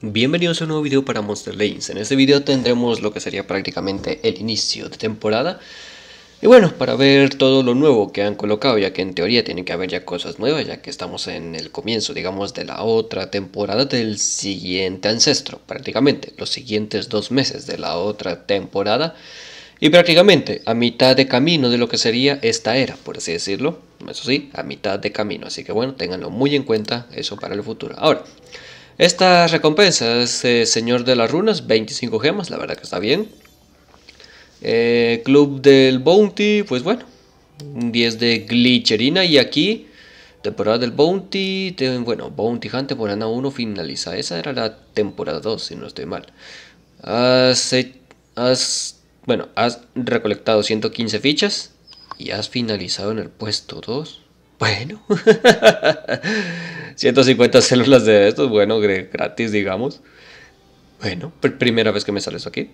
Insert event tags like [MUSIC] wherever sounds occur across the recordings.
Bienvenidos a un nuevo video para Monster Legends. En este video tendremos lo que sería prácticamente el inicio de temporada. Y bueno, para ver todo lo nuevo que han colocado, ya que en teoría tienen que haber ya cosas nuevas, ya que estamos en el comienzo, digamos, de la otra temporada del siguiente ancestro, prácticamente, los siguientes dos meses de la otra temporada. Y prácticamente a mitad de camino de lo que sería esta era, por así decirlo. Eso sí, a mitad de camino. Así que bueno, tenganlo muy en cuenta eso para el futuro. Ahora, estas recompensas, eh, Señor de las Runas, 25 gemas, la verdad que está bien. Eh, Club del Bounty, pues bueno, 10 de glicerina y aquí, temporada del Bounty, bueno, Bounty Hunt, temporada 1 finaliza. Esa era la temporada 2, si no estoy mal. bueno, has recolectado 115 fichas y has finalizado en el puesto 2. Bueno, 150 [LAUGHS] células de estos, bueno, gratis, digamos. Bueno, primera vez que me sale eso aquí.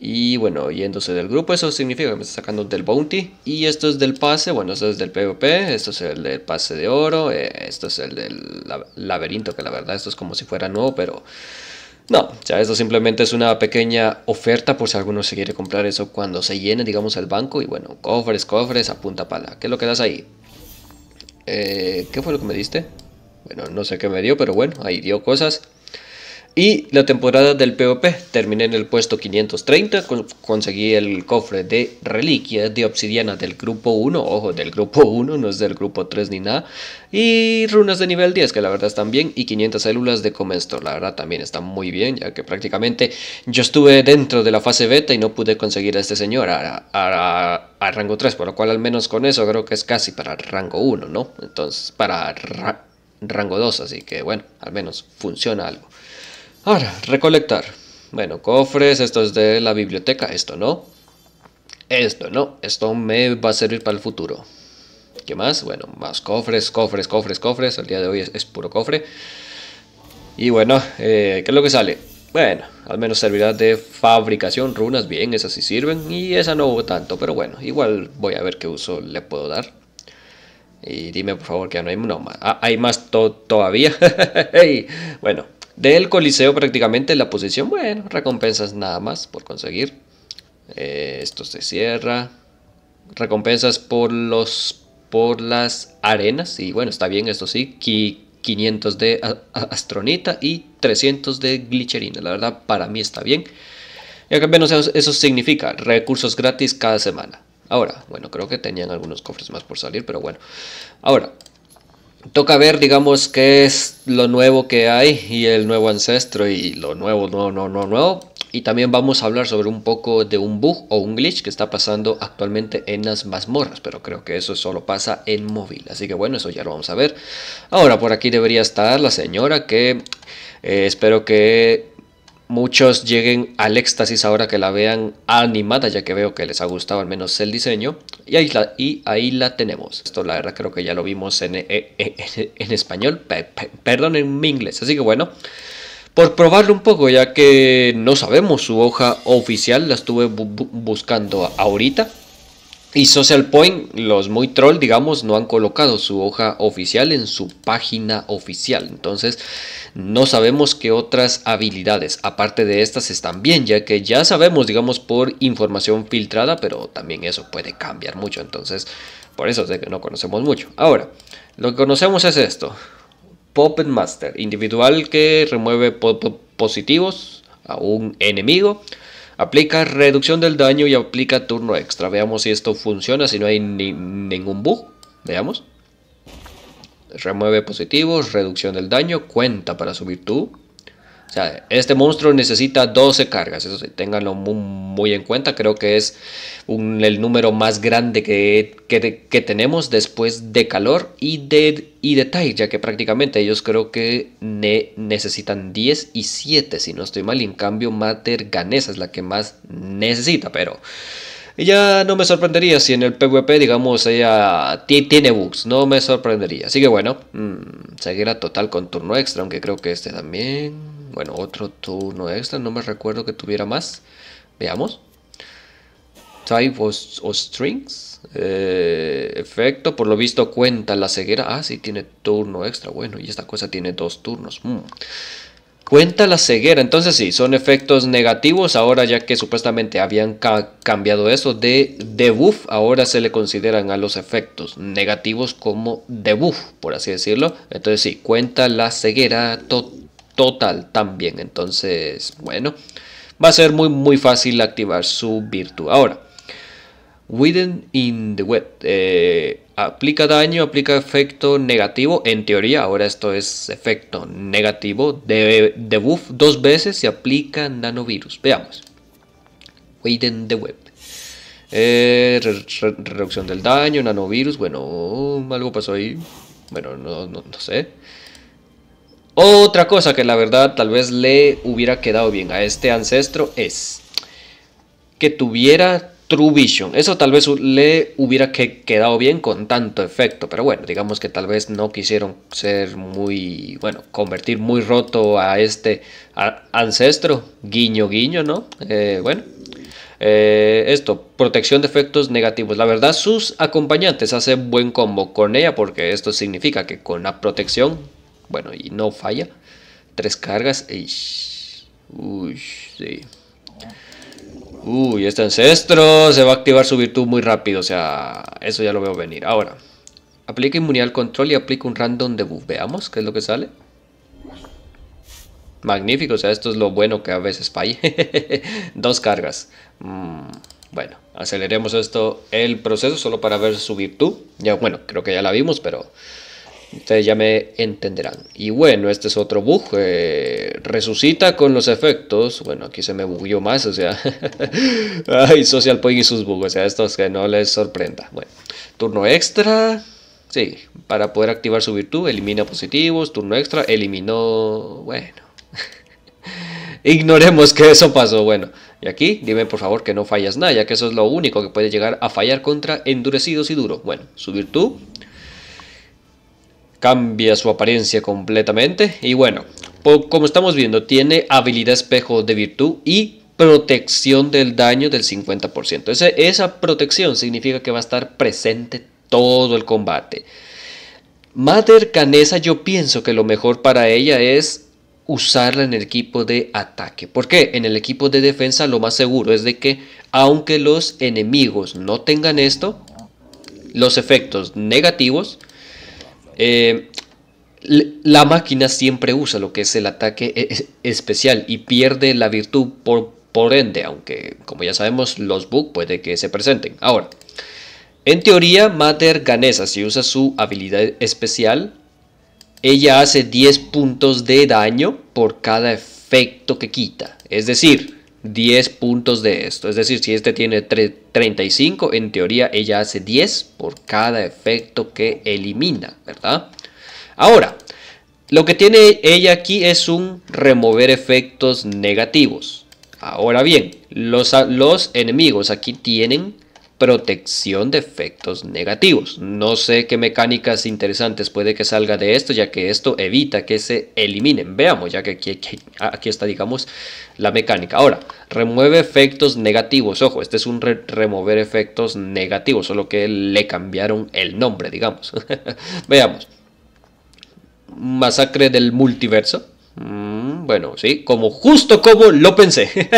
Y bueno, yéndose del grupo, eso significa que me está sacando del bounty. Y esto es del pase, bueno, esto es del PvP, esto es el del pase de oro, eh, esto es el del laberinto, que la verdad esto es como si fuera nuevo, pero... No, ya esto simplemente es una pequeña oferta por si alguno se quiere comprar eso cuando se llene, digamos, el banco. Y bueno, cofres, cofres, apunta pala. ¿Qué lo que das ahí? Eh, ¿Qué fue lo que me diste? Bueno, no sé qué me dio, pero bueno, ahí dio cosas. Y la temporada del PvP terminé en el puesto 530, conseguí el cofre de reliquias de obsidiana del grupo 1, ojo, del grupo 1, no es del grupo 3 ni nada, y runas de nivel 10, que la verdad están bien, y 500 células de Comestor, la verdad también están muy bien, ya que prácticamente yo estuve dentro de la fase beta y no pude conseguir a este señor a, rango 3, por lo cual al menos con eso creo que es casi para rango 1, ¿no? Entonces, para rango 2, así que bueno, al menos funciona algo. Ahora, recolectar. Bueno, cofres, esto es de la biblioteca, esto no. Esto no, esto me va a servir para el futuro. ¿Qué más? Bueno, más cofres, cofres, cofres, cofres. El día de hoy es, puro cofre. Y bueno, eh, ¿qué es lo que sale? Bueno, al menos servirá de fabricación, runas, bien, esas sí sirven. Y esa no hubo tanto, pero bueno, igual voy a ver qué uso le puedo dar. Y dime por favor que no hay, no, más. Ah, hay más todavía. [LAUGHS] bueno, del Coliseo prácticamente la posición. Bueno, recompensas nada más por conseguir. Eh, esto se cierra. Recompensas por los por las arenas. Y bueno, está bien, esto sí. 500 de astronita y 300 de glicerina. La verdad, para mí está bien. Y al menos eso significa recursos gratis cada semana. Ahora, bueno, creo que tenían algunos cofres más por salir, pero bueno. Ahora, toca ver, digamos, qué es lo nuevo que hay y el nuevo ancestro y lo nuevo, no, no, no, nuevo Y también vamos a hablar sobre un poco de un bug o un glitch que está pasando actualmente en las mazmorras, pero creo que eso solo pasa en móvil. Así que bueno, eso ya lo vamos a ver. Ahora por aquí debería estar la señora que eh, espero que muchos lleguen al éxtasis ahora que la vean animada, ya que veo que les ha gustado al menos el diseño. Y ahí la, y ahí la tenemos. Esto la verdad creo que ya lo vimos en, eh, eh, eh, [LAUGHS] en, español, perdón, en inglés. Así que bueno, por probarlo un poco, ya que no sabemos su hoja oficial, la estuve buscando ahorita. Y Social Point, los muy troll, digamos, no han colocado su hoja oficial en su página oficial. Entonces, no sabemos qué otras habilidades, aparte de estas, están bien, ya que ya sabemos, digamos, por información filtrada, pero también eso puede cambiar mucho. Entonces, por eso de que no conocemos mucho. Ahora, lo que conocemos es esto. Puppet individual que remueve positivos a un enemigo Aplica reducción del daño y aplica turno extra. Veamos si esto funciona, si no hay ningún bug. Veamos. Remueve positivos, reducción del daño, cuenta para subir tu este monstruo necesita 12 cargas, eso sí, ténganlo muy, en cuenta, creo que es el número más grande que, que, tenemos después de calor y de, y de Tide, ya que prácticamente ellos creo que necesitan 10 y 7, si no estoy mal, en cambio Mater Ganesa es la que más necesita, pero... Ya no me sorprendería si en el PvP, digamos, ella tiene bugs. No me sorprendería. Así que bueno, mm, seguirá total con turno extra, aunque creo que este también... Bueno, otro turno extra. No me recuerdo que tuviera más. Veamos. Type o, strings. Eh, efecto. Por lo visto cuenta la ceguera. Ah, sí, tiene turno extra. Bueno, y esta cosa tiene dos turnos. Mm. Cuenta la ceguera, entonces sí, son efectos negativos, ahora ya que supuestamente habían cambiado eso de debuff, ahora se le consideran a los efectos negativos como debuff, por así decirlo. Entonces sí, cuenta la ceguera total total también. Entonces, bueno, va a ser muy, muy fácil activar su virtud. Ahora, Widen in the Web. Eh, aplica daño, aplica efecto negativo. En teoría, ahora esto es efecto negativo. De debuff dos veces se aplica nanovirus. Veamos. in the Web. Eh, reducción del daño, nanovirus. Bueno, algo pasó ahí. Bueno, no sé. Otra cosa que la verdad tal vez le hubiera quedado bien a este ancestro es que tuviera True Vision. Eso tal vez le hubiera quedado bien con tanto efecto, pero bueno, digamos que tal vez no quisieron ser muy, bueno, convertir muy roto a este ancestro, guiño, guiño, ¿no? Eh, bueno, eh, esto, protección de efectos negativos. La verdad, sus acompañantes hacen buen combo con ella porque esto significa que con la protección bueno, y no falla. Tres cargas. Uy, sí. este ancestro se va a activar su virtud muy rápido. O sea, eso ya lo veo venir. Ahora, aplica inmunidad al control y aplica un random debuff. Veamos qué es lo que sale. Magnífico, o sea, esto es lo bueno que a veces falla. [LAUGHS] Dos cargas. Mm, bueno, aceleremos esto el proceso solo para ver su virtud. Ya, bueno, creo que ya la vimos, pero Ustedes ya me entenderán. Y bueno, este es otro bug. Eh, resucita con los efectos. Bueno, aquí se me bugueó más, o sea. [LAUGHS] Ay, Social Point y sus bugs. O sea, estos que no les sorprenda. Bueno, turno extra. Sí, para poder activar su virtud, elimina positivos. Turno extra, eliminó. Bueno. [LAUGHS] Ignoremos que eso pasó. Bueno, y aquí dime por favor que no fallas nada, ya que eso es lo único que puede llegar a fallar contra endurecidos y duro. Bueno, su virtud cambia su apariencia completamente. Y bueno, como estamos viendo, tiene habilidad espejo de virtud y protección del daño del 50%. esa protección significa que va a estar presente todo el combate. Mother Canesa yo pienso que lo mejor para ella es usarla en el equipo de ataque. ¿Por qué? En el equipo de defensa lo más seguro es de que aunque los enemigos no tengan esto, los efectos negativos eh, la máquina siempre usa lo que es el ataque e, especial y pierde la virtud por, ende, aunque como ya sabemos los bugs puede que se presenten. Ahora, en teoría Mater Ganesa, si usa su habilidad especial, ella hace 10 puntos de daño por cada efecto que quita. Es decir, 10 puntos de esto. Es decir, si este tiene 35, en teoría ella hace 10 por cada efecto que elimina, ¿verdad? Ahora, lo que tiene ella aquí es un remover efectos negativos. Ahora bien, los, los enemigos aquí tienen protección de efectos negativos. No sé qué mecánicas interesantes puede que salga de esto, ya que esto evita que se eliminen. Veamos, ya que aquí, está, digamos, la mecánica. Ahora, remueve efectos negativos. Ojo, este es un remover efectos negativos, solo que le cambiaron el nombre, digamos. [LAUGHS] Veamos. Masacre del multiverso. Mm, bueno, sí, como justo como lo pensé.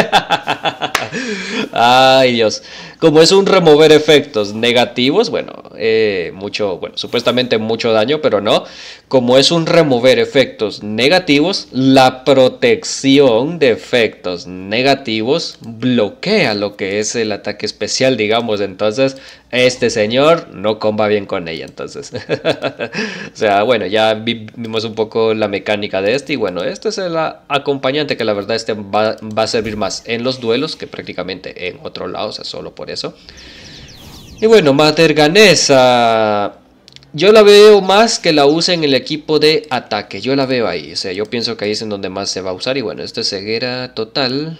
[LAUGHS] Ay, Dios como es un remover efectos negativos, bueno, eh, mucho, bueno, supuestamente mucho daño, pero no. Como es un remover efectos negativos, la protección de efectos negativos bloquea lo que es el ataque especial, digamos. Entonces, este señor no comba bien con ella, entonces. [LAUGHS] o sea, bueno, ya vimos un poco la mecánica de este y bueno, este es el acompañante que la verdad este va, va a servir más en los duelos que prácticamente en otro lado, o sea, solo por eso. Y bueno, Materganesa. Yo la veo más que la usa en el equipo de ataque. Yo la veo ahí. O sea, yo pienso que ahí es en donde más se va a usar. Y bueno, esto es ceguera total.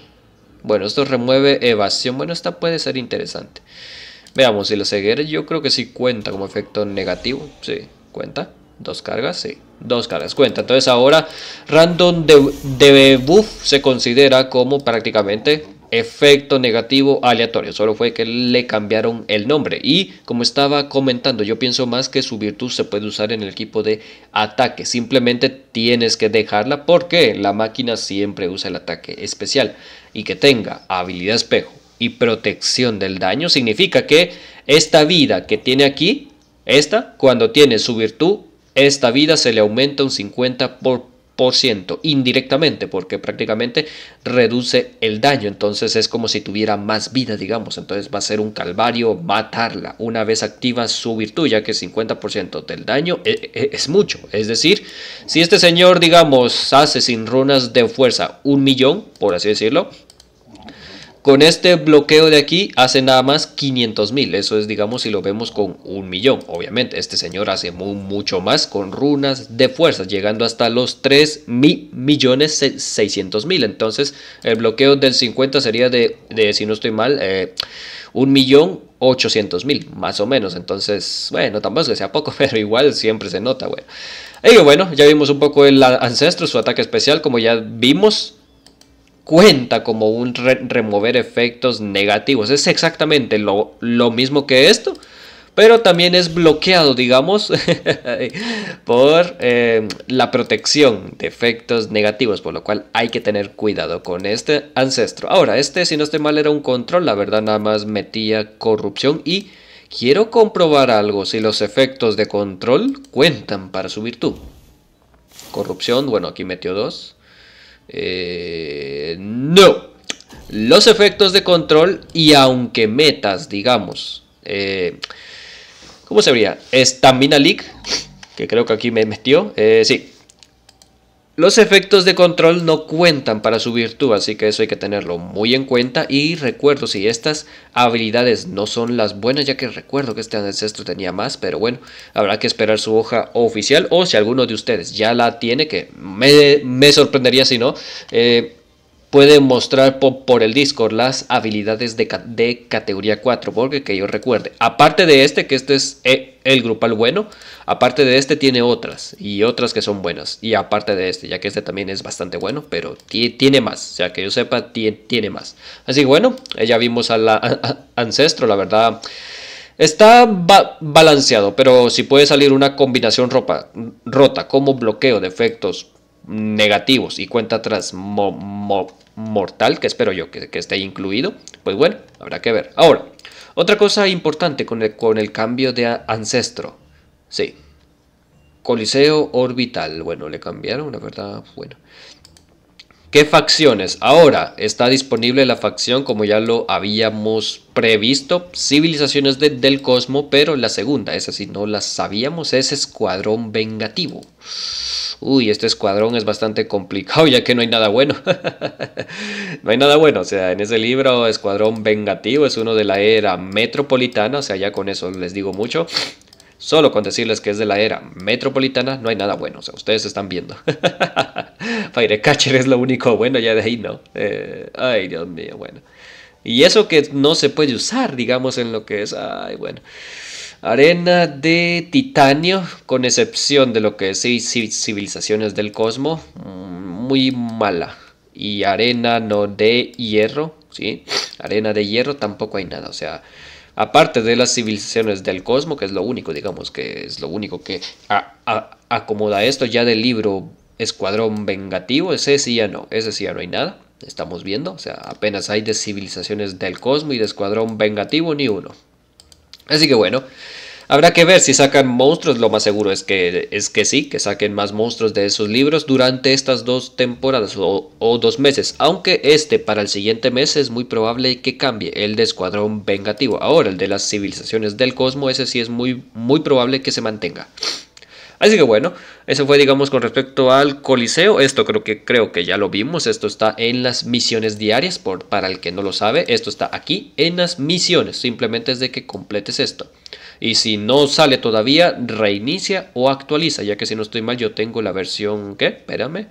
Bueno, esto remueve evasión. Bueno, esta puede ser interesante. Veamos, si la ceguera yo creo que sí cuenta como efecto negativo. Sí, cuenta. Dos cargas, sí. Dos cargas, cuenta. Entonces ahora Random de, de se considera como prácticamente efecto negativo aleatorio, solo fue que le cambiaron el nombre. Y como estaba comentando, yo pienso más que su virtud se puede usar en el equipo de ataque, simplemente tienes que dejarla porque la máquina siempre usa el ataque especial y que tenga habilidad espejo y protección del daño significa que esta vida que tiene aquí, esta, cuando tiene su virtud, esta vida se le aumenta un 50% por indirectamente porque prácticamente reduce el daño entonces es como si tuviera más vida digamos entonces va a ser un calvario matarla una vez activa su virtud ya que 50% del daño eh, eh, es, mucho es decir si este señor digamos hace sin runas de fuerza un millón por así decirlo con este bloqueo de aquí hace nada más 500 mil. Eso es, digamos, si lo vemos con un millón. Obviamente, este señor hace mucho más con runas de fuerza, llegando hasta los 3 mil millones mil. Entonces, el bloqueo del 50 sería de, si no estoy mal, eh, un millón 800 mil, más o menos. Entonces, bueno, tampoco es que sea poco, [LAUGHS] pero igual siempre se nota, bueno. Y bueno, ya vimos un poco el ancestro, su ataque especial, como ya vimos cuenta como un remover efectos negativos. Es exactamente lo, mismo que esto, pero también es bloqueado, digamos, [LAUGHS] por eh, la protección de efectos negativos, por lo cual hay que tener cuidado con este ancestro. Ahora, este, si no estoy mal, era un control, la verdad nada más metía corrupción y... Quiero comprobar algo, si los efectos de control cuentan para su virtud. Corrupción, bueno, aquí metió dos. Eh, no. Los efectos de control y aunque metas, digamos. Eh, ¿Cómo se vería? Stamina League, que creo que aquí me metió. Eh, sí, los efectos de control no cuentan para su virtud, así que eso hay que tenerlo muy en cuenta. Y recuerdo si estas habilidades no son las buenas, ya que recuerdo que este ancestro tenía más, pero bueno, habrá que esperar su hoja oficial o si alguno de ustedes ya la tiene, que me, sorprendería si no. Eh, puede mostrar por, el Discord las habilidades de, categoría 4, porque que yo recuerde. Aparte de este, que este es eh, el, grupo grupal bueno, aparte de este tiene otras, y otras que son buenas, y aparte de este, ya que este también es bastante bueno, pero tiene más, o sea, que yo sepa, tiene más. Así que bueno, eh, ya vimos al [LAUGHS] Ancestro, la verdad... Está balanceado, pero si puede salir una combinación rota como bloqueo, de efectos negativos y cuenta atrás mortal, que espero yo que, esté incluido, pues bueno, habrá que ver. Ahora, otra cosa importante con el, con el cambio de ancestro, sí. Coliseo orbital, bueno, le cambiaron, la verdad, bueno. ¿Qué facciones? Ahora está disponible la facción como ya lo habíamos previsto, Civilizaciones del Cosmo, pero la segunda, esa sí no la sabíamos, es Escuadrón Vengativo. Uy, este escuadrón es bastante complicado [LAUGHS] ya que no hay nada bueno. [LAUGHS] no hay nada bueno, o sea, en ese libro Escuadrón Vengativo es uno de la era metropolitana, o sea, ya con eso les digo mucho. Solo con decirles que es de la era metropolitana no hay nada bueno. O sea, ustedes están viendo. [LAUGHS] Firecatcher es lo único bueno, ya de ahí no. Eh, ay, Dios mío, bueno. Y eso que no se puede usar, digamos, en lo que es. Ay, bueno. Arena de titanio, con excepción de lo que es civilizaciones del cosmos, mm, muy mala. Y arena no de hierro, ¿sí? Arena de hierro tampoco hay nada, o sea, aparte de las civilizaciones del cosmos, que es lo único, digamos, que es lo único que acomoda esto ya del libro Escuadrón Vengativo, ese sí ya no, ese sí ya no hay nada, estamos viendo, o sea, apenas hay de civilizaciones del cosmos y de Escuadrón Vengativo ni uno. Así que bueno, Habrá que ver si sacan monstruos, lo más seguro es que, es que sí, que saquen más monstruos de esos libros durante estas dos temporadas o, dos meses, aunque este para el siguiente mes es muy probable que cambie, el de Escuadrón Vengativo. Ahora, el de las civilizaciones del cosmos, ese sí es muy, muy probable que se mantenga. Así que bueno, eso fue digamos con respecto al Coliseo. Esto creo que creo que ya lo vimos. Esto está en las misiones diarias. Por, para el que no lo sabe, esto está aquí en las misiones. Simplemente es de que completes esto. Y si no sale todavía, reinicia o actualiza, ya que si no estoy mal, yo tengo la versión, ¿qué? Espérame,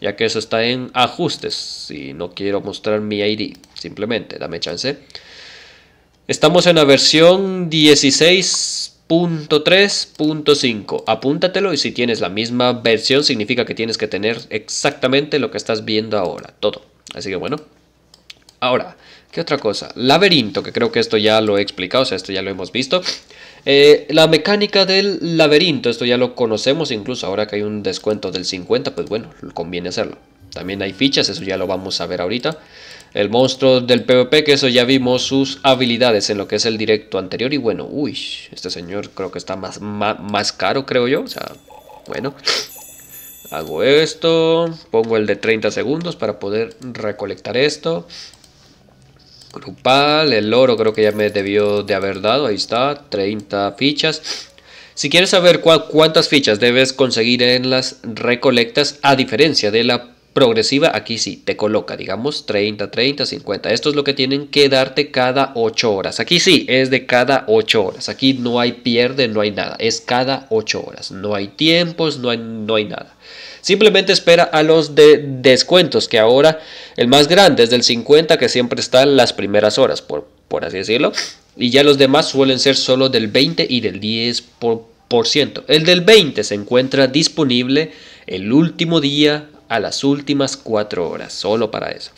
ya que eso está en ajustes, si no quiero mostrar mi ID, simplemente, dame chance. Estamos en la versión 16.3.5. Apúntatelo y si tienes la misma versión significa que tienes que tener exactamente lo que estás viendo ahora, todo. Así que bueno. Ahora, ¿Qué otra cosa? Laberinto, que creo que esto ya lo he explicado, o sea, esto ya lo hemos visto. Eh, la mecánica del laberinto, esto ya lo conocemos, incluso ahora que hay un descuento del 50, pues bueno, conviene hacerlo. También hay fichas, eso ya lo vamos a ver ahorita. El monstruo del PvP, que eso ya vimos sus habilidades en lo que es el directo anterior. Y bueno, uy, este señor creo que está más, más caro, creo yo. O sea, bueno. Hago esto, pongo el de 30 segundos para poder recolectar esto. Grupal, el oro creo que ya me debió de haber dado, ahí está, 30 fichas. Si quieres saber cuántas fichas debes conseguir en las recolectas, a diferencia de la progresiva, aquí sí, te coloca, digamos, 30, 30, 50. Esto es lo que tienen que darte cada 8 horas. Aquí sí, es de cada 8 horas. Aquí no hay pierde, no hay nada. Es cada 8 horas. No hay tiempos, no hay, no hay nada. Simplemente espera a los de descuentos, que ahora el más grande es del 50, que siempre está las primeras horas, por, así decirlo. Y ya los demás suelen ser solo del 20 y del 10%. Por, ciento. El del 20 se encuentra disponible el último día a las últimas 4 horas, solo para eso.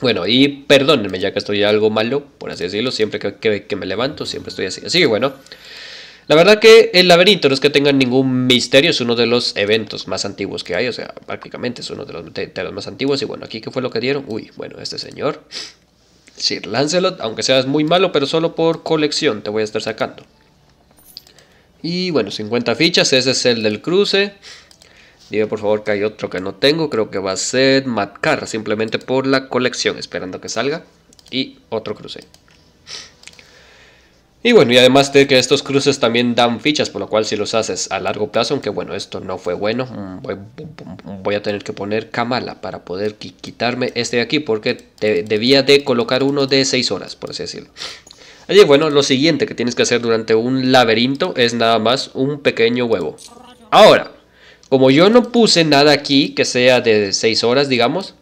Bueno, y perdónenme ya que estoy algo malo, por así decirlo, siempre que, que me levanto, siempre estoy así. Así que bueno, la verdad que el laberinto no es que tenga ningún misterio, es uno de los eventos más antiguos que hay, o sea, prácticamente es uno de los, más antiguos. Y bueno, aquí qué fue lo que dieron. Uy, bueno, este señor, Sir Lancelot, aunque seas muy malo, pero solo por colección te voy a estar sacando. Y bueno, 50 fichas, ese es el del cruce. Dime por favor que hay otro que no tengo, creo que va a ser Matcar, simplemente por la colección, esperando que salga. Y otro cruce. Y bueno, y además de que estos cruces también dan fichas, por lo cual si los haces a largo plazo, aunque bueno, esto no fue bueno, voy, a tener que poner Kamala para poder quitarme este de aquí, porque debía de colocar uno de 6 horas, por así decirlo. Allí, bueno, lo siguiente que tienes que hacer durante un laberinto es nada más un pequeño huevo. Ahora, como yo no puse nada aquí que sea de 6 horas, digamos,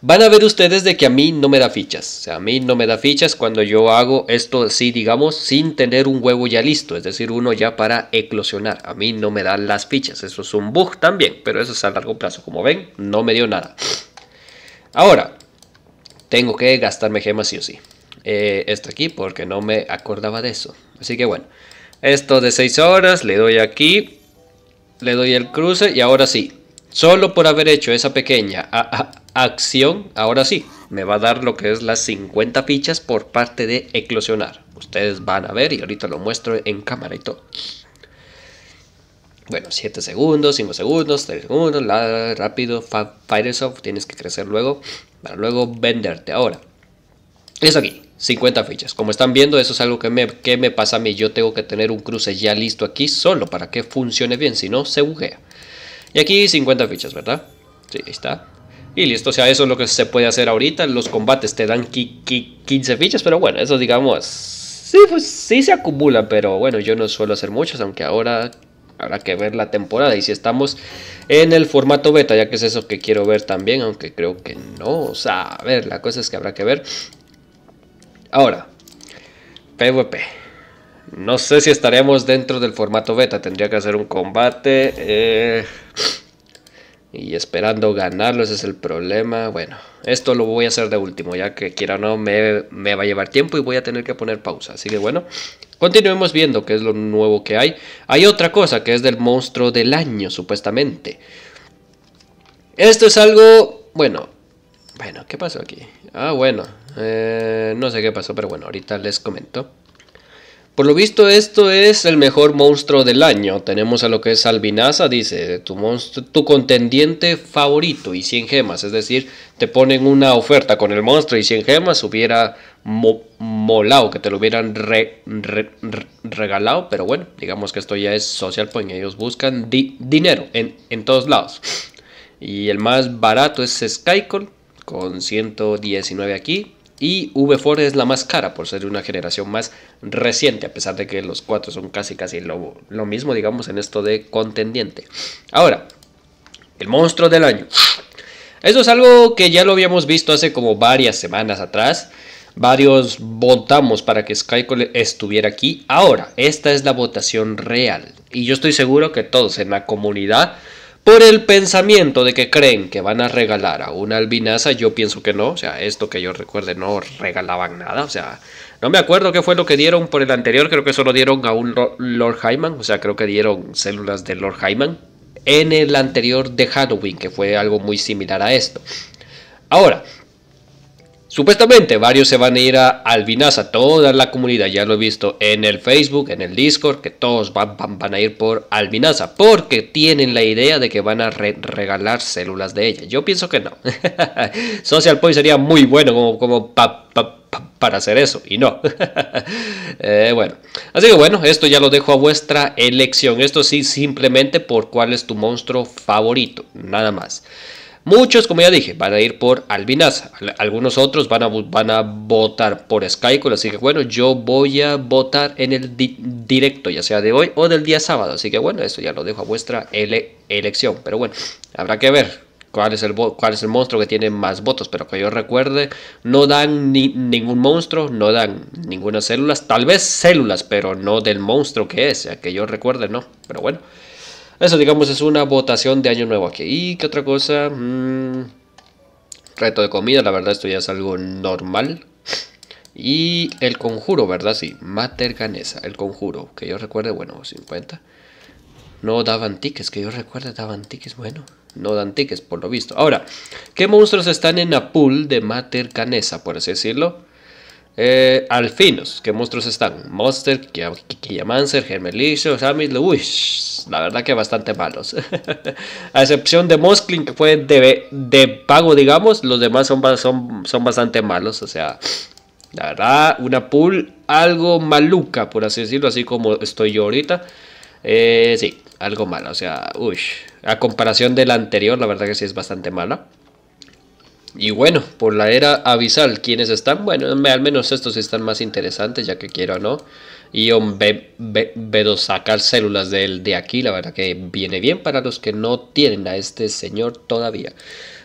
Van a ver ustedes de que a mí no me da fichas. O sea, a mí no me da fichas cuando yo hago esto, sí, digamos, sin tener un huevo ya listo. Es decir, uno ya para eclosionar. A mí no me dan las fichas. Eso es un bug también, pero eso es a largo plazo. Como ven, no me dio nada. Ahora, tengo que gastarme gemas sí o sí. Eh, esto aquí, porque no me acordaba de eso. Así que bueno, esto de 6 horas, le doy aquí, le doy el cruce y ahora sí. Solo por haber hecho esa pequeña... Ah, ah, acción, ahora sí, me va a dar lo que es las 50 fichas por parte de eclosionar. Ustedes van a ver y ahorita lo muestro en cámara y todo. Bueno, 7 segundos, 5 segundos, 3 segundos, la, rápido, Firesoft, tienes que crecer luego, para luego venderte. Ahora, es aquí, 50 fichas. Como están viendo, eso es algo que me, que me pasa a mí. Yo tengo que tener un cruce ya listo aquí solo para que funcione bien, si no, se buguea. Y aquí 50 fichas, ¿verdad? Sí, ahí está. Y listo, o sea, eso es lo que se puede hacer ahorita. Los combates te dan 15 fichas, pero bueno, eso digamos, pues, sí, se acumula, pero bueno, yo no suelo hacer muchos, aunque ahora habrá que ver la temporada y si estamos en el formato beta, ya que es eso que quiero ver también, aunque creo que no, o sea, a ver, la cosa es que habrá que ver. Ahora, PvP. No sé si estaremos dentro del formato beta, tendría que hacer un combate. Eh y esperando ganarlo, ese es el problema. Bueno, esto lo voy a hacer de último, ya que quiera o no me, va a llevar tiempo y voy a tener que poner pausa. Así que bueno, continuemos viendo qué es lo nuevo que hay. Hay otra cosa que es del monstruo del año, supuestamente. Esto es algo, bueno, bueno, ¿qué pasó aquí? Ah, bueno, eh, no sé qué pasó, pero bueno, ahorita les comento. Por lo visto esto es el mejor monstruo del año. Tenemos a lo que es Albinaza, dice, tu, tu contendiente favorito y 100 gemas. Es decir, te ponen una oferta con el monstruo y 100 gemas. Hubiera molado que te lo hubieran regalado. Pero bueno, digamos que esto ya es social point. Pues, ellos buscan dinero en, todos lados. Y el más barato es Skycon con 119 aquí. Y V4 es la más cara por ser una generación más reciente, a pesar de que los cuatro son casi casi lo, lo mismo, digamos, en esto de contendiente. Ahora, el monstruo del año. Eso es algo que ya lo habíamos visto hace como varias semanas atrás. Varios votamos para que Skycall estuviera aquí. Ahora, esta es la votación real. Y yo estoy seguro que todos en la comunidad por el pensamiento de que creen que van a regalar a una albinaza, yo pienso que no, o sea, esto que yo recuerde no regalaban nada, o sea, no me acuerdo qué fue lo que dieron por el anterior, creo que solo dieron a un Lord Hyman, o sea, creo que dieron células de Lord Hyman en el anterior de Halloween, que fue algo muy similar a esto. Ahora, Supuestamente varios se van a ir a Albinaza, toda la comunidad, ya lo he visto en el Facebook, en el Discord, que todos van, a ir por Albinaza, porque tienen la idea de que van a regalar células de ella. Yo pienso que no. [LAUGHS] Social Point sería muy bueno como, para hacer eso, y no. [LAUGHS] Eh, bueno, así que bueno, esto ya lo dejo a vuestra elección. Esto sí, simplemente por cuál es tu monstruo favorito, nada más. Muchos, como ya dije, van a ir por Albinaza. Algunos otros van a, van a votar por Skycall. Así que bueno, yo voy a votar en el directo, ya sea de hoy o del día sábado. Así que bueno, eso ya lo dejo a vuestra elección. Pero bueno, habrá que ver cuál es el cuál es el monstruo que tiene más votos, pero que yo recuerde, no dan ni ningún monstruo, no dan ninguna célula. tal vez células, pero no del monstruo que es, que yo recuerde, no. Pero bueno, eso, digamos, es una votación de Año Nuevo aquí. ¿Y qué otra cosa? Mm, reto de comida, la verdad, esto ya es algo normal. Y el conjuro, ¿verdad? Sí, Canesa el conjuro, que yo recuerde, bueno, 50. No daban tickets, que yo recuerde, daban tickets, bueno, no dan tickets por lo visto. Ahora, ¿qué monstruos están en la pool de Canesa por así decirlo? Eh, alfinos, ¿qué monstruos están? Monster, ser Germelicio, Samis, Luis. La verdad que bastante malos. [LAUGHS] a excepción de Mosklin, que fue de, pago, digamos. Los demás son, son, son bastante malos. O sea, la verdad, una pool algo maluca, por así decirlo, así como estoy yo ahorita. Eh, sí, algo malo, O sea, uy. A comparación de la anterior, la verdad que sí es bastante mala. Y bueno, por la era abisal, quienes están, bueno, al menos estos están más interesantes, ya que quiero, ¿no? Ion B, sacar células de, de aquí, la verdad que viene bien para los que no tienen a este señor todavía.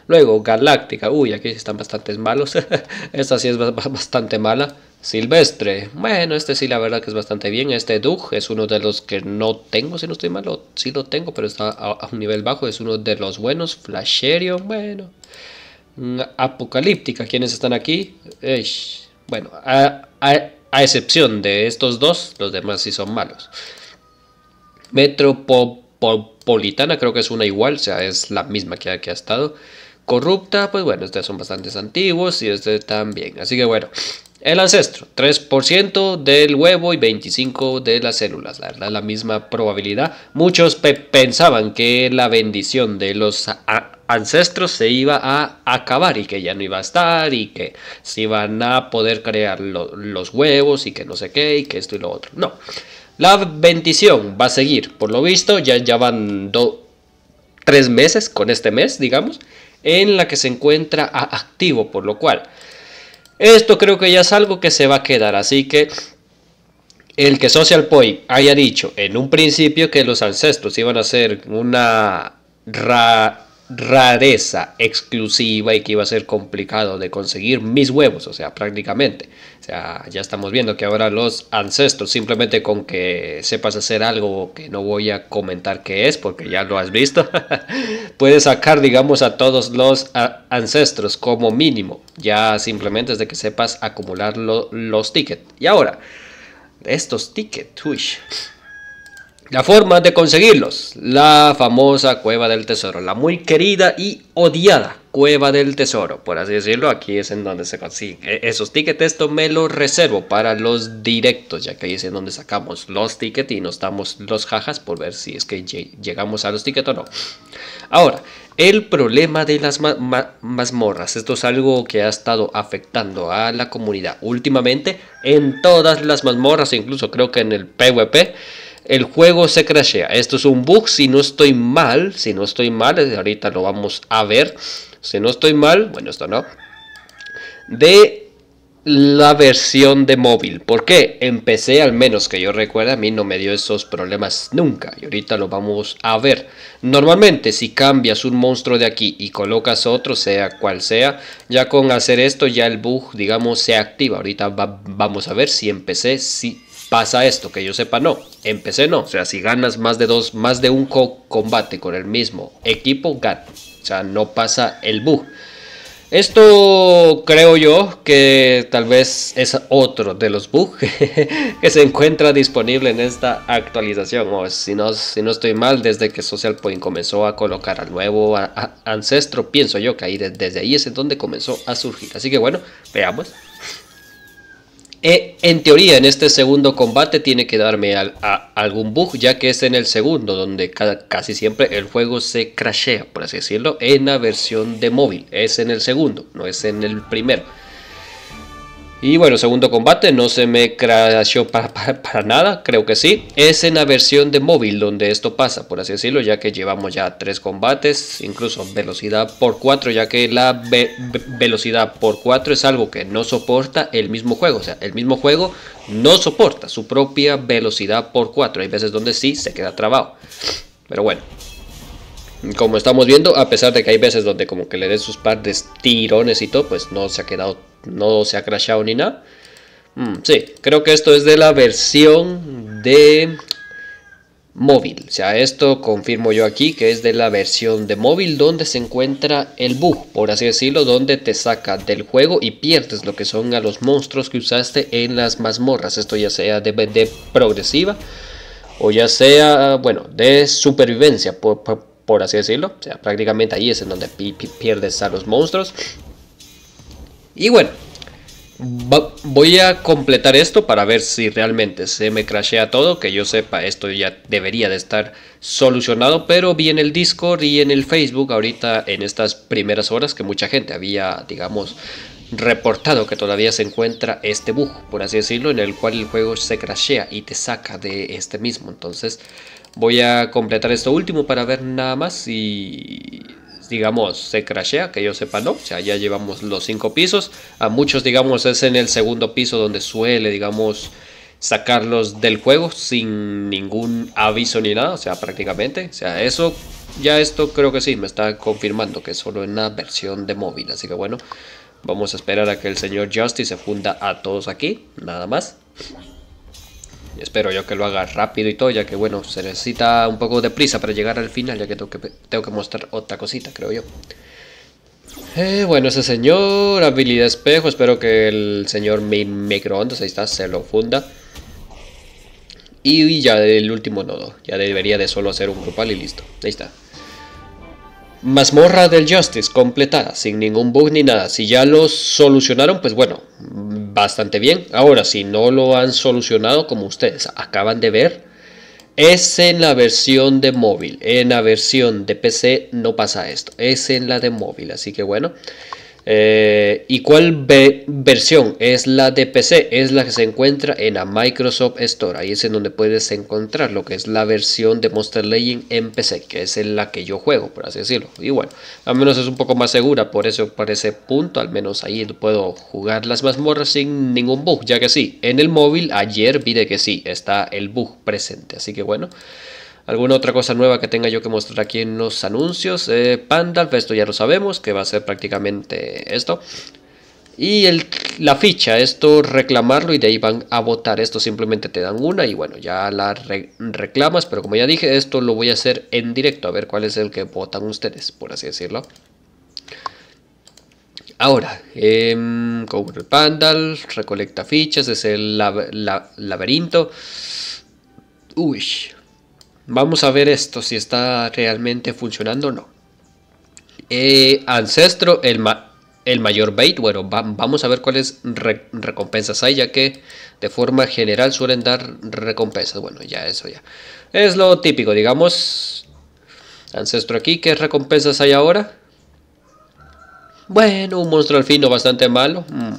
Luego, Galáctica, uy, aquí están bastantes malos, [LAUGHS] esta sí es bastante mala. Silvestre, bueno, este sí la verdad que es bastante bien, este Dug es uno de los que no tengo, si no estoy malo, sí lo tengo, pero está a, a un nivel bajo, es uno de los buenos. Flasherio, bueno... Mm, apocalíptica. ¿Quiénes están aquí? bueno, a, excepción de estos dos, los demás sí son malos. Metropolitana creo que es una igual, o sea, es la misma que, ha estado. Corrupta, pues bueno, estos son bastantes antiguos y este también. Así que bueno, el ancestro, 3% del huevo y 25% de las células. La verdad, la misma probabilidad. Muchos pensaban que la bendición de los ancestros se iba a acabar y que ya no iba a estar y que se iban a poder crear los huevos y que no sé qué y que esto y lo otro. No, la bendición va a seguir, por lo visto ya, ya van dos, tres meses con este mes, digamos, en la que se encuentra activo, por lo cual esto creo que ya es algo que se va a quedar, así que el que Social Point haya dicho en un principio que los ancestros iban a ser una ra rareza exclusiva y que iba a ser complicado de conseguir mis huevos, o sea, prácticamente. O sea, ya estamos viendo que ahora los ancestros, simplemente con que sepas hacer algo que no voy a comentar qué es, porque ya lo has visto, [LAUGHS] puedes sacar, digamos, a todos los ancestros como mínimo. Ya simplemente es de que sepas acumular los tickets. Y ahora, estos tickets, la forma de conseguirlos, la famosa cueva del tesoro, la muy querida y odiada cueva del tesoro, por así decirlo, aquí es en donde se consigue e, esos tickets, esto me lo reservo para los directos, ya que ahí es en donde sacamos los tickets y nos damos los jajas por ver si es que llegamos a los tickets o no. Ahora, el problema de las mazmorras, esto es algo que ha estado afectando a la comunidad últimamente en todas las mazmorras, incluso creo que en el PvP, el juego se crashea. Esto es un bug, si no estoy mal, si no estoy mal, eh, ahorita lo vamos a ver. Si no estoy mal, bueno, esto no. De la versión de móvil. ¿Por qué? Empecé, al menos que yo recuerde, a mí no me dio esos problemas nunca. Y ahorita lo vamos a ver. Normalmente, si cambias un monstruo de aquí y colocas otro, sea cual sea, ya con hacer esto, ya el bug, digamos, se activa. Ahorita vamos a ver si empecé, si pasa esto, que yo sepa no. Empecé no. O sea, si ganas más de dos, más de un combate con el mismo equipo, gana. O sea, no pasa el bug. Esto creo yo que tal vez es otro de los bugs [LAUGHS] que se encuentra disponible en esta actualización. O si no, si no estoy mal, desde que Social Point comenzó a colocar al nuevo ancestro, pienso yo que ahí desde ahí es donde comenzó a surgir. Así que bueno, veamos. E, en teoría, en este segundo combate tiene que darme a, algún bug, ya que es en el segundo, donde casi siempre el juego se crashea, por así decirlo, en la versión de móvil. Es en el segundo, no es en el primero. Y bueno, segundo combate, no se me crashó para, nada, creo que sí. Es en la versión de móvil donde esto pasa, por así decirlo, ya que llevamos ya tres combates, incluso velocidad por cuatro, ya que la velocidad por cuatro es algo que no soporta el mismo juego. O sea, el mismo juego no soporta su propia velocidad por cuatro. Hay veces donde sí se queda trabado. Pero bueno, como estamos viendo, a pesar de que hay veces donde como que le den sus par de tirones y todo, pues no se ha quedado no se ha crashado ni nada. Mm, sí, creo que esto es de la versión de móvil. O sea, esto confirmo yo aquí que es de la versión de móvil donde se encuentra el bug, por así decirlo, donde te saca del juego y pierdes lo que son a los monstruos que usaste en las mazmorras. Esto ya sea de, progresiva o ya sea, bueno, de supervivencia, por, por, así decirlo. O sea, prácticamente ahí es en donde pierdes a los monstruos. Y bueno, voy a completar esto para ver si realmente se me crashea todo. Que yo sepa, esto ya debería de estar solucionado. Pero vi en el Discord y en el Facebook ahorita en estas primeras horas que mucha gente había, digamos, reportado que todavía se encuentra este bug, por así decirlo, en el cual el juego se crashea y te saca de este mismo. Entonces voy a completar esto último para ver nada más y digamos, se crashea, que yo sepa no, o sea, ya llevamos los cinco pisos, a muchos, digamos, es en el segundo piso donde suele, digamos, sacarlos del juego sin ningún aviso ni nada, o sea, prácticamente, o sea, eso, ya esto creo que sí, me está confirmando que es solo en una versión de móvil, así que bueno, vamos a esperar a que el señor Justice se funda a todos aquí, nada más espero yo que lo haga rápido y todo, ya que bueno, se necesita un poco de prisa para llegar al final, ya que tengo que, mostrar otra cosita, creo yo. Eh, bueno, ese señor, habilidad espejo, espero que el señor microondas, ahí está, se lo funda. Y ya el último nodo, ya debería de solo hacer un grupal y listo, ahí está. Mazmorra del Justice completada, sin ningún bug ni nada. Si ya lo solucionaron, pues bueno, bastante bien. Ahora, si no lo han solucionado, como ustedes acaban de ver, es en la versión de móvil. En la versión de PC no pasa esto. Es en la de móvil. Así que bueno. Eh, ¿Y cuál versión? Es la de PC, es la que se encuentra en la Microsoft Store. Ahí es en donde puedes encontrar lo que es la versión de Monster Legend en PC, que es en la que yo juego, por así decirlo. Y bueno, al menos es un poco más segura, por eso, parece ese punto, al menos ahí puedo jugar las mazmorras sin ningún bug, ya que sí, en el móvil ayer vi de que sí, está el bug presente. Así que bueno alguna otra cosa nueva que tenga yo que mostrar aquí en los anuncios. Eh, Pandalf, esto ya lo sabemos, que va a ser prácticamente esto. Y la ficha, esto reclamarlo y de ahí van a votar. Esto simplemente te dan una y bueno, ya la reclamas. Pero como ya dije, esto lo voy a hacer en directo. A ver cuál es el que votan ustedes, por así decirlo. Ahora, eh, el Pandal, recolecta fichas, es el laberinto. Uy, Vamos a ver esto, si está realmente funcionando o no. Eh, ancestro, el, el mayor bait. Bueno, vamos a ver cuáles recompensas hay, ya que de forma general suelen dar recompensas. Bueno, ya eso ya. Es lo típico, digamos. Ancestro aquí, ¿qué recompensas hay ahora? Bueno, un monstruo al fino bastante malo. Mm.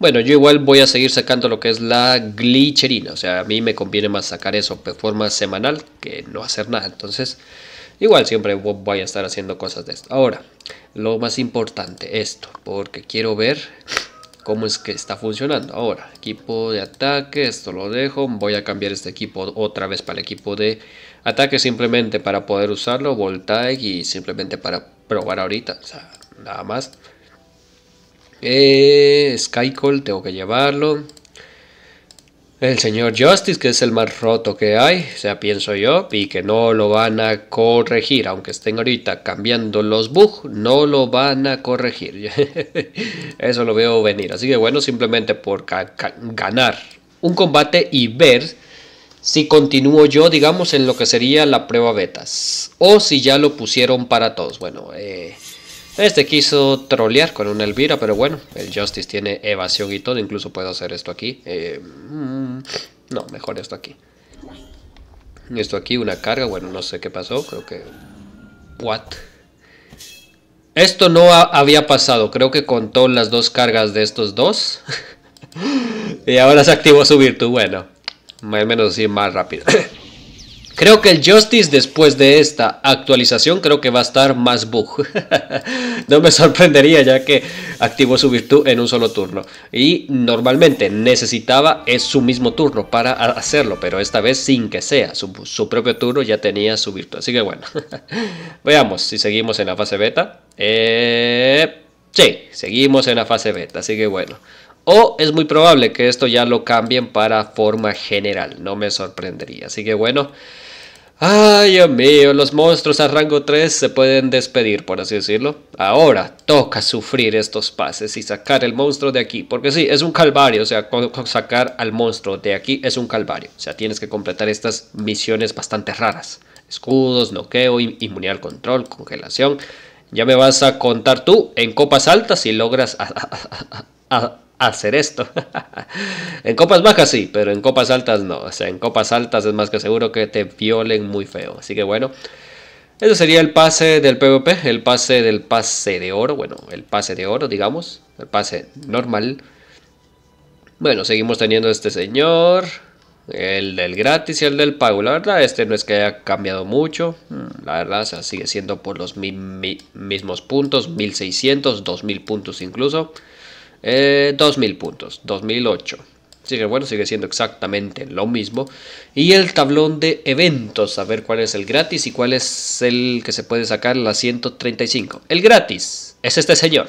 Bueno, yo igual voy a seguir sacando lo que es la glitcherina, O sea, a mí me conviene más sacar eso de forma semanal que no hacer nada. Entonces, igual siempre voy a estar haciendo cosas de esto. Ahora, lo más importante, esto. Porque quiero ver cómo es que está funcionando. Ahora, equipo de ataque, esto lo dejo. Voy a cambiar este equipo otra vez para el equipo de ataque. Simplemente para poder usarlo. Voltaic y simplemente para probar ahorita. O sea, nada más. Eh, Skycall tengo que llevarlo. El señor Justice, que es el más roto que hay, o sea, pienso yo, y que no lo van a corregir, aunque estén ahorita cambiando los bugs, no lo van a corregir. [LAUGHS] Eso lo veo venir. Así que bueno, simplemente por ganar un combate y ver si continúo yo, digamos, en lo que sería la prueba betas. O si ya lo pusieron para todos. Bueno, eh, este quiso trolear con un Elvira, pero bueno, el Justice tiene evasión y todo, incluso puedo hacer esto aquí. Eh, mm, no, mejor esto aquí. Esto aquí, una carga, bueno, no sé qué pasó, creo que... What? Esto no había pasado, creo que contó las dos cargas de estos dos. [LAUGHS] y ahora se activó su virtud. bueno. Al menos así más rápido. [COUGHS] Creo que el Justice después de esta actualización creo que va a estar más bug. [LAUGHS] no me sorprendería ya que activó su virtud en un solo turno. Y normalmente necesitaba es su mismo turno para hacerlo, pero esta vez sin que sea. Su, propio turno ya tenía su virtud. Así que bueno, [LAUGHS] veamos si seguimos en la fase beta. Eh, sí, seguimos en la fase beta, así que bueno. O es muy probable que esto ya lo cambien para forma general, no me sorprendería. Así que bueno, Ay, Dios mío, los monstruos a rango 3 se pueden despedir, por así decirlo. Ahora toca sufrir estos pases y sacar el monstruo de aquí. Porque sí, es un calvario, o sea, sacar al monstruo de aquí es un calvario. O sea, tienes que completar estas misiones bastante raras. Escudos, noqueo, inmunidad al control, congelación. Ya me vas a contar tú en copas altas si logras hacer esto. [LAUGHS] en copas bajas sí, pero en copas altas no. O sea, en copas altas es más que seguro que te violen muy feo. Así que bueno, Ese sería el pase del PvP, el pase del pase de oro. Bueno, el pase de oro, digamos, el pase normal. Bueno, seguimos teniendo este señor. El del gratis y el del pago. La verdad, este no es que haya cambiado mucho. Mm, la verdad, sigue siendo por los mismos puntos. 1600, 2000 puntos incluso. 2000 eh, puntos, 2008. sigue bueno, sigue siendo exactamente lo mismo. Y el tablón de eventos, a ver cuál es el gratis y cuál es el que se puede sacar la 135. El gratis es este señor,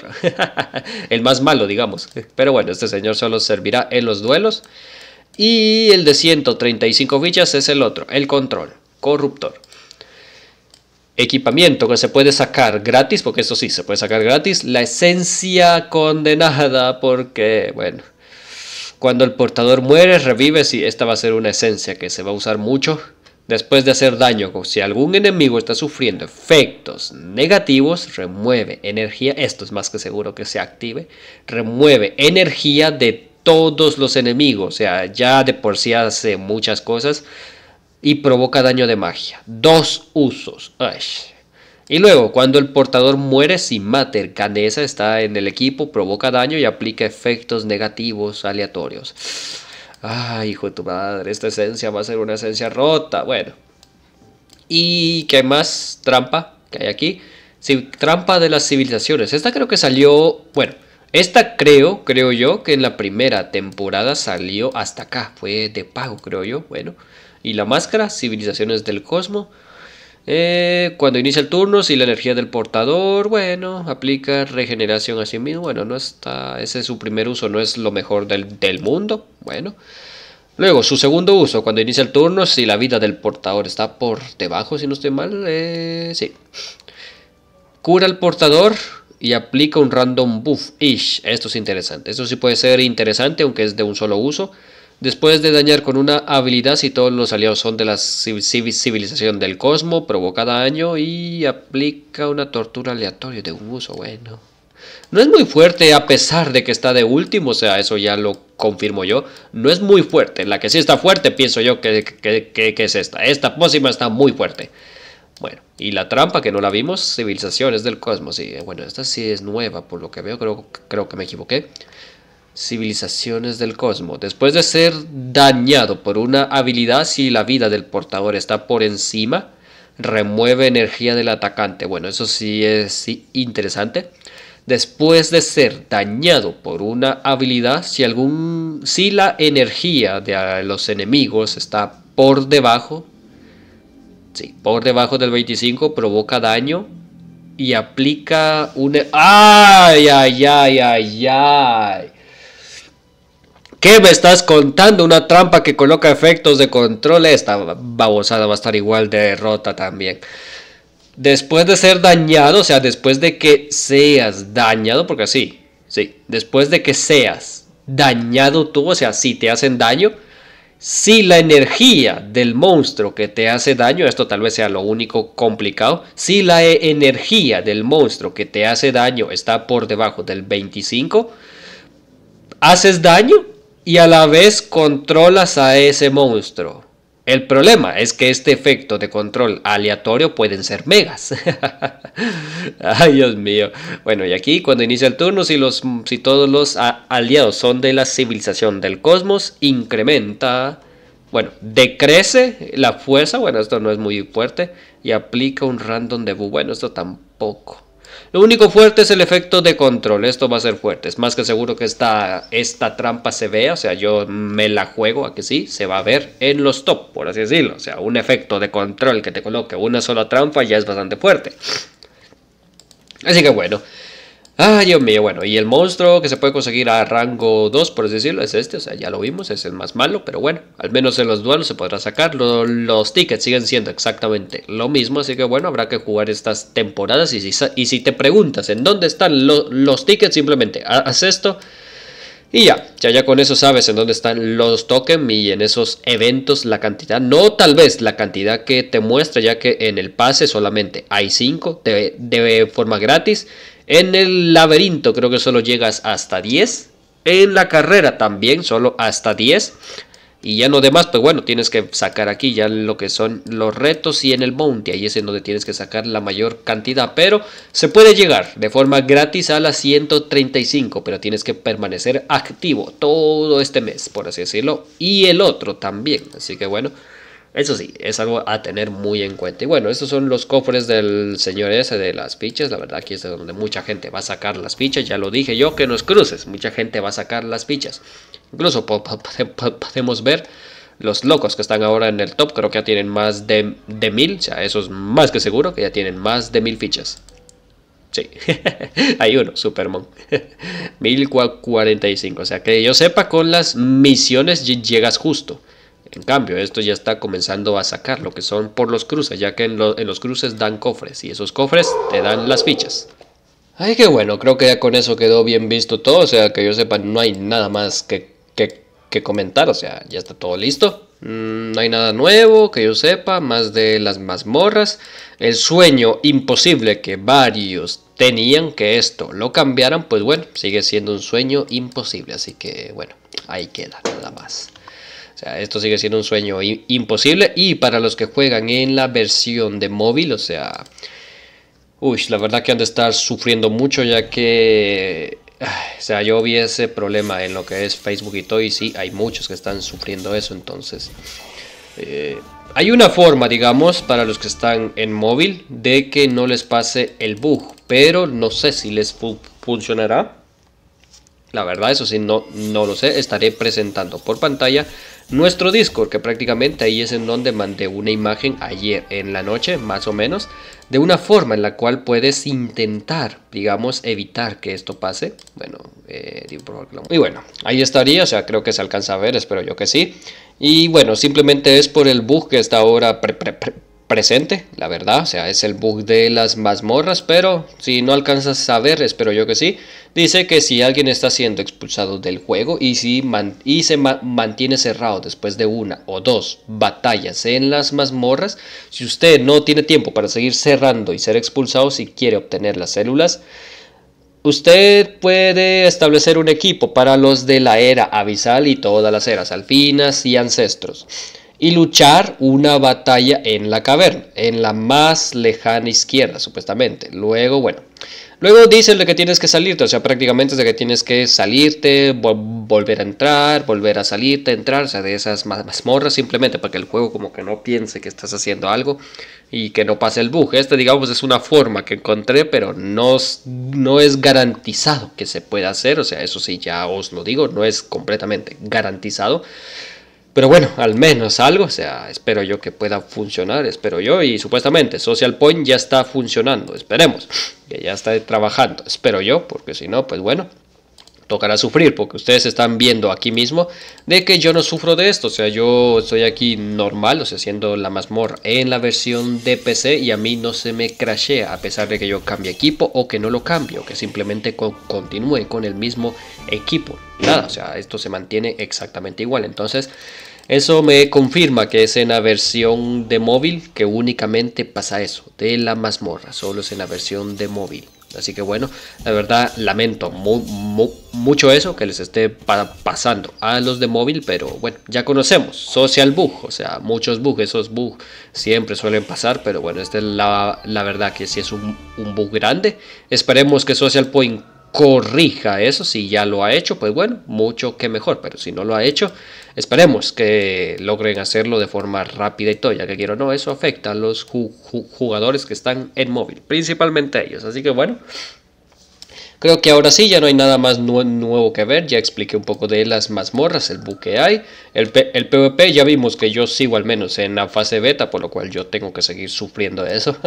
[LAUGHS] el más malo digamos. Pero bueno, este señor solo servirá en los duelos. Y el de 135 fichas es el otro, el control, corruptor equipamiento que se puede sacar gratis, porque eso sí, se puede sacar gratis, la esencia condenada, porque, bueno, cuando el portador muere, revive, si esta va a ser una esencia que se va a usar mucho después de hacer daño. Si algún enemigo está sufriendo efectos negativos, remueve energía, esto es más que seguro que se active, remueve energía de todos los enemigos, o sea, ya de por sí hace muchas cosas, y provoca daño de magia. Dos usos. Y luego, cuando el portador muere sin mater, Canesa está en el equipo, provoca daño y aplica efectos negativos aleatorios. Ay, hijo de tu madre, esta esencia va a ser una esencia rota. Bueno. ¿Y qué más trampa que hay aquí? trampa de las civilizaciones. Esta creo que salió, bueno, esta creo, creo yo, que en la primera temporada salió hasta acá. Fue de pago, creo yo. Bueno y la máscara, civilizaciones del cosmo. Eh, cuando inicia el turno, si la energía del portador, bueno, aplica regeneración a sí mismo. Bueno, no está, ese es su primer uso, no es lo mejor del, mundo. Bueno. Luego, su segundo uso, cuando inicia el turno, si la vida del portador está por debajo, si no estoy mal, eh, sí. Cura al portador y aplica un random buff. esto es interesante. Esto sí puede ser interesante, aunque es de un solo uso. Después de dañar con una habilidad, si todos los aliados son de la civilización del cosmo, provoca daño y aplica una tortura aleatoria de uso. Bueno, no es muy fuerte a pesar de que está de último, o sea, eso ya lo confirmo yo. No es muy fuerte. La que sí está fuerte, pienso yo que, es esta. Esta pócima está muy fuerte. Bueno, y la trampa que no la vimos, civilizaciones del cosmos. Y eh, bueno, esta sí es nueva, por lo que veo, creo, creo que me equivoqué civilizaciones del cosmos. Después de ser dañado por una habilidad, si la vida del portador está por encima, remueve energía del atacante. Bueno, eso sí es interesante. Después de ser dañado por una habilidad, si, algún, si la energía de los enemigos está por debajo, sí, por debajo del 25, provoca daño y aplica un... ¡Ay, ay, ay, ay, ay! ¿Qué me estás contando? Una trampa que coloca efectos de control. Esta babosada va a estar igual de derrota también. Después de ser dañado, o sea, después de que seas dañado, porque sí, sí, después de que seas dañado tú, o sea, si te hacen daño, si la energía del monstruo que te hace daño, esto tal vez sea lo único complicado, si la e-, energía del monstruo que te hace daño está por debajo del 25, haces daño y a la vez controlas a ese monstruo. El problema es que este efecto de control aleatorio pueden ser megas. [LAUGHS] Ay, Dios mío. Bueno, y aquí cuando inicia el turno, si, los, si todos los aliados son de la civilización del cosmos, incrementa, bueno, decrece la fuerza, bueno, esto no es muy fuerte, y aplica un random debut. Bueno, esto tampoco. Lo único fuerte es el efecto de control. Esto va a ser fuerte. Es más que seguro que esta, esta trampa se vea. O sea, yo me la juego a que sí. Se va a ver en los top, por así decirlo. O sea, un efecto de control que te coloque una sola trampa ya es bastante fuerte. Así que bueno. Ah, Dios mío, bueno, y el monstruo que se puede conseguir a rango 2, por decirlo, es este, o sea, ya lo vimos, es el más malo, pero bueno, al menos en los duelos se podrá sacar, los, tickets siguen siendo exactamente lo mismo, así que bueno, habrá que jugar estas temporadas y si, y si te preguntas en dónde están los tickets, simplemente haz esto y ya, ya, ya con eso sabes en dónde están los tokens y en esos eventos la cantidad, no tal vez la cantidad que te muestra, ya que en el pase solamente hay 5 de, de forma gratis en el laberinto creo que solo llegas hasta 10. En la carrera también solo hasta 10. Y ya no demás, pues bueno, tienes que sacar aquí ya lo que son los retos y en el bounty. Ahí es en donde tienes que sacar la mayor cantidad. Pero se puede llegar de forma gratis a las 135. Pero tienes que permanecer activo todo este mes, por así decirlo. Y el otro también. Así que bueno. Eso sí, es algo a tener muy en cuenta. Y bueno, estos son los cofres del señor ese de las fichas. La verdad, aquí es donde mucha gente va a sacar las fichas. Ya lo dije yo, que nos cruces. Mucha gente va a sacar las fichas. Incluso podemos ver los locos que están ahora en el top. Creo que ya tienen más de, mil. O sea, eso es más que seguro que ya tienen más de mil fichas. Sí, [LAUGHS] hay uno, Superman. 1045. [LAUGHS] O sea, que yo sepa, con las misiones llegas justo. En cambio, esto ya está comenzando a sacar lo que son por los cruces, ya que en, los cruces dan cofres y esos cofres te dan las fichas. Ay, qué bueno, creo que ya con eso quedó bien visto todo, o sea, que yo sepa, no hay nada más que, que, comentar, o sea, ya está todo listo. Mm, no hay nada nuevo que yo sepa, más de las mazmorras. El sueño imposible que varios tenían que esto lo cambiaran, pues bueno, sigue siendo un sueño imposible, así que bueno, ahí queda nada más. O sea, esto sigue siendo un sueño imposible. Y para los que juegan en la versión de móvil, o sea, uy, la verdad que han de estar sufriendo mucho ya que... O sea, yo vi ese problema en lo que es Facebook y todo sí, hay muchos que están sufriendo eso, entonces... Eh, hay una forma, digamos, para los que están en móvil de que no les pase el bug, pero no sé si les funcionará. La verdad, eso sí, no, no lo sé. Estaré presentando por pantalla nuestro Discord, que prácticamente ahí es en donde mandé una imagen ayer en la noche, más o menos, de una forma en la cual puedes intentar, digamos, evitar que esto pase. Bueno, eh, y bueno, ahí estaría, o sea, creo que se alcanza a ver, espero yo que sí. Y bueno, simplemente es por el bug que está ahora presente, la verdad. O sea, es el bug de las mazmorras, pero si no alcanzas a ver, espero yo que sí. Dice que si alguien está siendo expulsado del juego y, si y se mantiene cerrado después de una o dos batallas en las mazmorras, si usted no tiene tiempo para seguir cerrando y ser expulsado si quiere obtener las células, Usted puede establecer un equipo para los de la era abisal y todas las eras alfinas y ancestros y luchar una batalla en la caverna, en la más lejana izquierda, supuestamente. Luego, bueno, luego dice lo que tienes que salirte, o sea, prácticamente es de que tienes que salirte, volver a entrar, volver a salirte, entrar, o sea, de esas mazmorras simplemente para que el juego como que no piense que estás haciendo algo y que no pase el bug. Este, digamos, es una forma que encontré, pero no, no es garantizado que se pueda hacer, o sea, eso sí, ya os lo digo, no es completamente garantizado pero bueno, al menos algo, o sea, espero yo que pueda funcionar, espero yo, y supuestamente Social Point ya está funcionando, esperemos que ya está trabajando, espero yo, porque si no, pues bueno, tocará sufrir, porque ustedes están viendo aquí mismo de que yo no sufro de esto, o sea, yo estoy aquí normal, o sea, haciendo la mazmorra en la versión de PC y a mí no se me crashea, a pesar de que yo cambie equipo o que no lo cambio. que simplemente continúe con el mismo equipo. Nada, o sea, esto se mantiene exactamente igual, entonces... Eso me confirma que es en la versión de móvil que únicamente pasa eso, de la mazmorra, solo es en la versión de móvil. Así que bueno, la verdad lamento mucho eso que les esté pasando a los de móvil, pero bueno, ya conocemos social bug, o sea, muchos bugs, esos bugs siempre suelen pasar, pero bueno, esta es la, verdad que sí es un, un bug grande. Esperemos que Social Point corrija eso, si ya lo ha hecho, pues bueno, mucho que mejor, pero si no lo ha hecho, Esperemos que logren hacerlo de forma rápida y toya, que quiero no, eso afecta a los jugadores que están en móvil, principalmente ellos. Así que bueno, Creo que ahora sí, ya no hay nada más nuevo que ver, ya expliqué un poco de las mazmorras, el buque hay, el, PvP ya vimos que yo sigo al menos en la fase beta, por lo cual yo tengo que seguir sufriendo eso.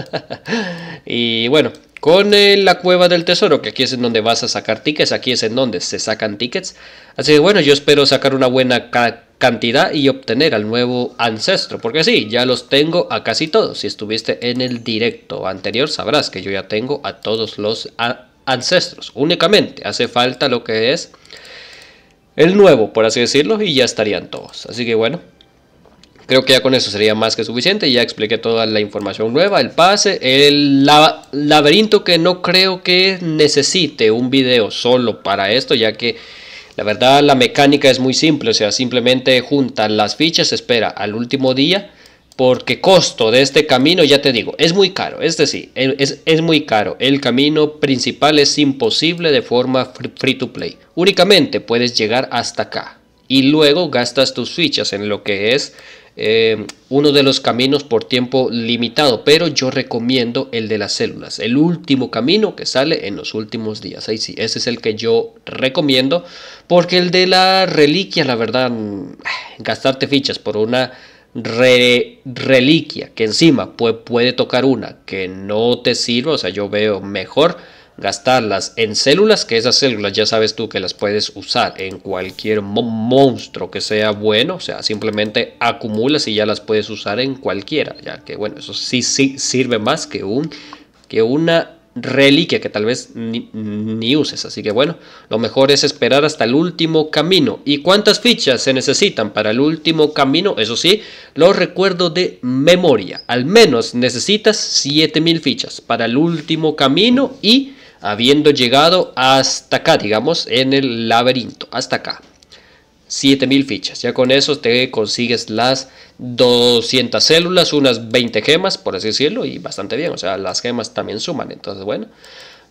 [LAUGHS] y bueno, con eh, la cueva del tesoro, que aquí es en donde vas a sacar tickets, aquí es en donde se sacan tickets. Así que bueno, yo espero sacar una buena cantidad y obtener al nuevo ancestro, porque sí, ya los tengo a casi todos. Si estuviste en el directo anterior sabrás que yo ya tengo a todos los ancestros. Únicamente hace falta lo que es el nuevo, por así decirlo, y ya estarían todos. Así que bueno, creo que ya con eso sería más que suficiente. Ya expliqué toda la información nueva, el pase, el laberinto que no creo que necesite un video solo para esto, ya que la verdad la mecánica es muy simple, o sea, simplemente juntan las fichas, espera al último día porque costo de este camino, ya te digo, es muy caro, Este sí. es, muy caro. El camino principal es imposible de forma free to play. Únicamente puedes llegar hasta acá y luego gastas tus fichas en lo que es eh, uno de los caminos por tiempo limitado, pero yo recomiendo el de las células, el último camino que sale en los últimos días. Ahí sí, ese es el que yo recomiendo, porque el de la reliquia, la verdad, mm, gastarte fichas por una re, reliquia que encima puede, tocar una que no te sirva, o sea, yo veo mejor gastarlas en células, que esas células ya sabes tú que las puedes usar en cualquier monstruo que sea bueno, o sea, simplemente acumulas y ya las puedes usar en cualquiera, ya que bueno, eso sí, sí sirve más que un que una reliquia que tal vez ni, uses. Así que bueno, lo mejor es esperar hasta el último camino. ¿Y cuántas fichas se necesitan para el último camino? Eso sí, lo recuerdo de memoria. Al menos necesitas 7000 fichas para el último camino y habiendo llegado hasta acá, digamos, en el laberinto, hasta acá. 7000 fichas. Ya con eso te consigues las 200 células, unas 20 gemas, por así decirlo, y bastante bien. O sea, las gemas también suman. Entonces, bueno,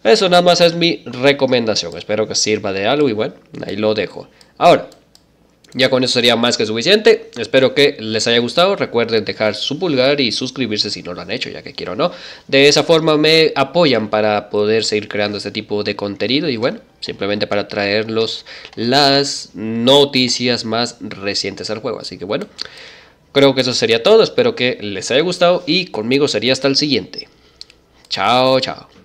eso nada más es mi recomendación. Espero que sirva de algo y bueno, ahí lo dejo. Ahora, ya con eso sería más que suficiente. Espero que les haya gustado. Recuerden dejar su pulgar y suscribirse si no lo han hecho, ya que quiero no. De esa forma me apoyan para poder seguir creando este tipo de contenido y bueno, simplemente para traerlos las noticias más recientes al juego. Así que bueno, creo que eso sería todo. Espero que les haya gustado y conmigo sería hasta el siguiente. Chao, chao.